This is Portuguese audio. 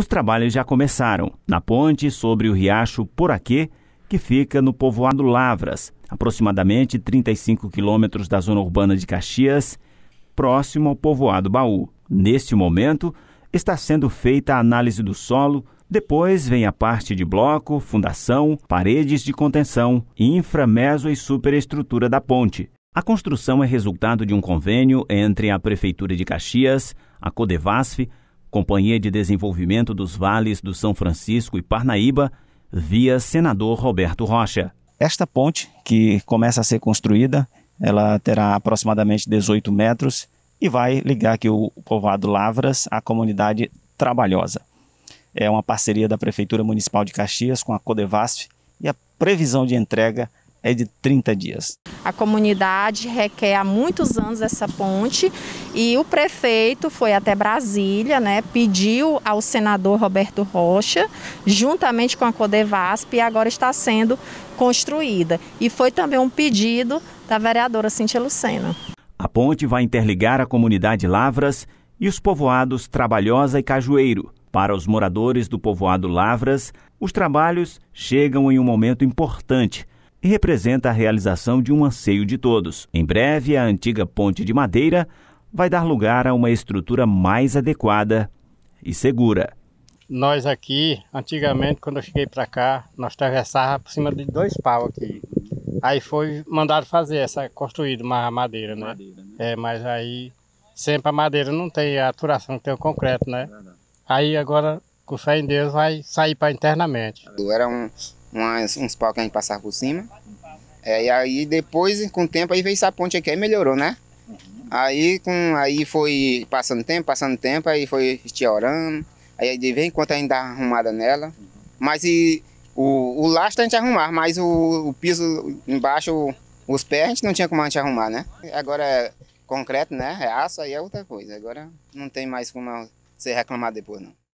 Os trabalhos já começaram na ponte sobre o riacho Poraquê, que fica no povoado Lavras, aproximadamente 35 quilômetros da zona urbana de Caxias, próximo ao povoado Baú. Neste momento, está sendo feita a análise do solo, depois vem a parte de bloco, fundação, paredes de contenção, infra, meso e superestrutura da ponte. A construção é resultado de um convênio entre a Prefeitura de Caxias, a Codevasf, Companhia de Desenvolvimento dos Vales do São Francisco e Parnaíba, via senador Roberto Rocha. Esta ponte, que começa a ser construída, ela terá aproximadamente 18 metros e vai ligar aqui o povoado Lavras à comunidade Trabalhosa. É uma parceria da Prefeitura Municipal de Caxias com a Codevasf e a previsão de entrega é de 30 dias. A comunidade requer há muitos anos essa ponte e o prefeito foi até Brasília, né, pediu ao senador Roberto Rocha, juntamente com a Codevasp, e agora está sendo construída. E foi também um pedido da vereadora Cintia Lucena. A ponte vai interligar a comunidade Lavras e os povoados Trabalhosa e Cajueiro. Para os moradores do povoado Lavras, os trabalhos chegam em um momento importante – e representa a realização de um anseio de todos. Em breve, a antiga ponte de madeira vai dar lugar a uma estrutura mais adequada e segura. Nós aqui, antigamente, quando eu cheguei para cá, nós atravessávamos por cima de dois pau aqui. Aí foi mandado fazer essa, construído uma madeira, né? Madeira, né? É, mas aí sempre a madeira não tem a aturação que tem o concreto, né? Aí agora, com fé em Deus, vai sair para internamente. Era um, umas, uns pau que a gente passava por cima. É, e aí depois, com o tempo, aí veio essa ponte aqui, aí melhorou, né? Aí, com, aí foi passando tempo, passando tempo, aí foi estiorando. Aí de vez em quando ainda arrumada nela. Mas e, o, o lastro a gente arrumava, mas o, o piso embaixo, os pés a gente não tinha como a gente arrumar, né? Agora é concreto, né? É aço, aí é outra coisa. Agora não tem mais como ser reclamar depois, não.